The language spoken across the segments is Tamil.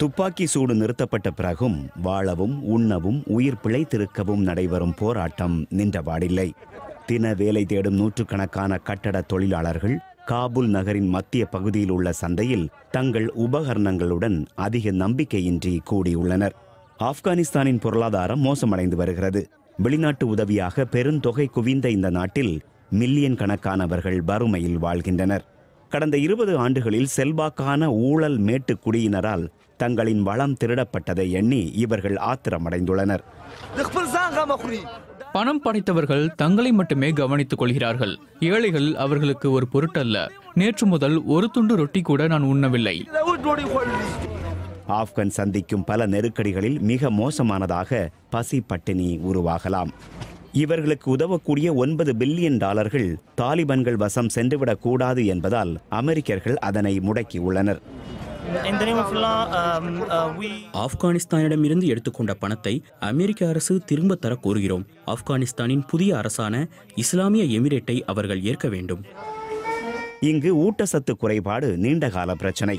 துப்பாக்கி சூடு நிறுத்தப்பட்ட பிறகும் வாழவும் உண்ணவும் உயிர் பிழைத்திருக்கவும் நடைபெறும் போராட்டம் நின்றபாடில்லை தின வேலை தேடும் நூற்றுக்கணக்கான கட்டட தொழிலாளர்கள் காபூல் நகரின் மத்திய பகுதியில் உள்ள சந்தையில் தங்கள் உபகரணங்களுடன் அதிக நம்பிக்கையின்றி கூடியுள்ளனர் ஆப்கானிஸ்தானின் பொருளாதாரம் மோசமடைந்து வருகிறது வெளிநாட்டு உதவியாக பெருந்தொகை குவிந்த இந்த நாட்டில் மில்லியன் கணக்கானவர்கள் வறுமையில் வாழ்கின்றனர் கடந்த இருபது ஆண்டுகளில் செல்வாக்கான ஊழல் மேட்டு குடியினரால் தங்களின் வளம் திருடப்பட்டதை எண்ணி இவர்கள் ஆத்திரமடைந்துள்ளனர் பணம் படைத்தவர்கள் தங்களை மட்டுமே கவனித்துக் கொள்கிறார்கள் ஏழைகள் அவர்களுக்கு ஒரு பொருட்டல்ல நேற்று முதல் ஒரு துண்டு ரொட்டி கூட நான் உண்ணவில்லை ஆப்கன் சந்திக்கும் பல நெருக்கடிகளில் மிக மோசமானதாக பசி பட்டினி உருவாகலாம் இவர்களுக்கு உதவக்கூடிய ஒன்பது பில்லியன் டாலர்கள் தாலிபான்கள் வசம் சென்றுவிடக்கூடாது என்பதால் அமெரிக்கர்கள் அதனை முடக்கியுள்ளனர் ஆப்கானிஸ்தானிடம் இருந்து எடுத்துக்கொண்ட பணத்தை அமெரிக்க அரசு திரும்ப தர கோருகிறோம் ஆப்கானிஸ்தானின் புதிய அரசான இஸ்லாமிய எமிரேட்டை அவர்கள் ஏற்க வேண்டும் இங்கு ஊட்டச்சத்து குறைபாடு நீண்டகால பிரச்சனை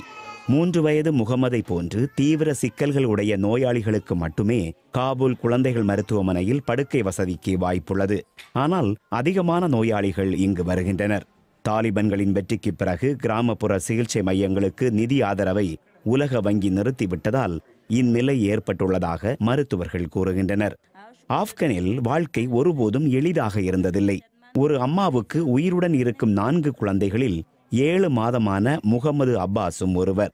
மூன்று வயது முகமதை போன்று தீவிர சிக்கல்கள் உடைய நோயாளிகளுக்கு மட்டுமே காபூல் குழந்தைகள் மருத்துவமனையில் படுக்கை வசதிக்கு வாய்ப்புள்ளது ஆனால் அதிகமான நோயாளிகள் இங்கு வருகின்றனர் தாலிபன்களின் வெற்றிக்கு பிறகு கிராமப்புற சிகிச்சை மையங்களுக்கு நிதி ஆதரவை உலக வங்கி நிறுத்திவிட்டதால் இந்நிலை ஏற்பட்டுள்ளதாக மருத்துவர்கள் கூறுகின்றனர் ஆப்கனில் வாழ்க்கை ஒருபோதும் எளிதாக இருந்ததில்லை ஒரு அம்மாவுக்கு உயிருடன் இருக்கும் நான்கு குழந்தைகளில் ஏழு மாதமான முகமது அப்பாஸும் ஒருவர்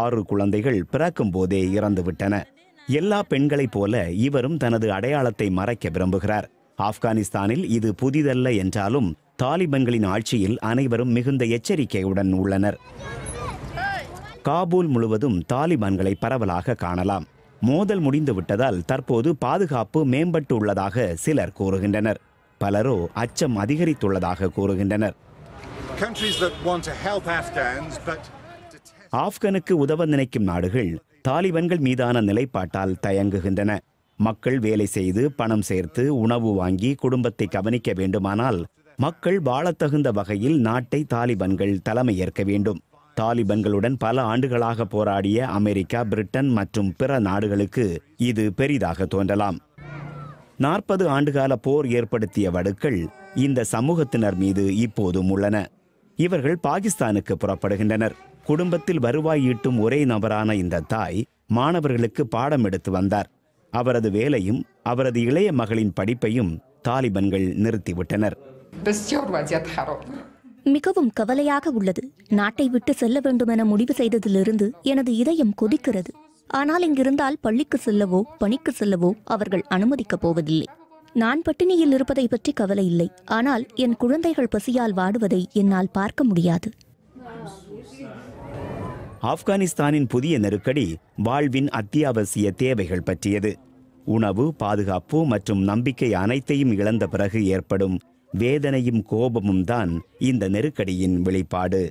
ஆறு குழந்தைகள் பிறக்கும் போதே இறந்துவிட்டன எல்லா பெண்களைப் போல இவரும் தனது அடையாளத்தை மறைக்க விரும்புகிறார் ஆப்கானிஸ்தானில் இது புதிதல்ல என்றாலும் தாலிபன்களின் ஆட்சியில் அனைவரும் மிகுந்த எச்சரிக்கையுடன் உள்ளனர் காபூல் முழுவதும் தாலிபான்களை பரவலாக காணலாம் மோதல் முடிந்துவிட்டதால் தற்போது பாதுகாப்பு மேம்பட்டு உள்ளதாக சிலர் கூறுகின்றனர் பலரோ அச்சம் அதிகரித்துள்ளதாக கூறுகின்றனர் ஆப்கனுக்கு உதவ நினைக்கும் நாடுகள் தாலிபன்கள் மீதான நிலைப்பாட்டால் தயங்குகின்றன மக்கள் வேலை செய்து பணம் சேர்த்து உணவு வாங்கி குடும்பத்தை கவனிக்க வேண்டுமானால் மக்கள் வாழத்தகுந்த வகையில் நாட்டை தாலிபன்கள் தலைமையேற்க வேண்டும் தாலிபன்களுடன் பல ஆண்டுகளாக போராடிய அமெரிக்கா பிரிட்டன் மற்றும் பிற நாடுகளுக்கு இது பெரிதாக தோன்றலாம் நாற்பது ஆண்டுகால போர் ஏற்படுத்திய வடுக்கள் இந்த சமூகத்தினர் மீது இப்போதும் உள்ளன இவர்கள் பாகிஸ்தானுக்கு புறப்படுகின்றனர் குடும்பத்தில் வருவாய் ஈட்டும் ஒரே நபரான இந்த தாய் மாணவர்களுக்கு பாடம் எடுத்து வந்தார் அவரது வேலையும் அவரது இளைய மகளின் படிப்பையும் தாலிபன்கள் நிறுத்திவிட்டனர் மிகவும் கவலையாக உள்ளது நாட்டை விட்டு செல்ல வேண்டுமென முடிவு செய்ததிலிருந்து எனது இதயம் கொதிக்கிறது ஆனால் இங்கிருந்தால் பள்ளிக்கு செல்லவோ பணிக்கு செல்லவோ அவர்கள் அனுமதிக்கப் போவதில்லை நான் பட்டினியில் இருப்பதை பற்றி கவலை இல்லை ஆனால் என் குழந்தைகள் பசியால் வாடுவதை என்னால் பார்க்க முடியாது ஆப்கானிஸ்தானின் புதிய நெருக்கடி வாழ்வின் அத்தியாவசிய தேவைகள் பற்றியது உணவு பாதுகாப்பு மற்றும் நம்பிக்கை அனைத்தையும் இழந்த பிறகு ஏற்படும் வேதனையும் கோபமும் தான் இந்த நெருக்கடியின் வெளிப்பாடு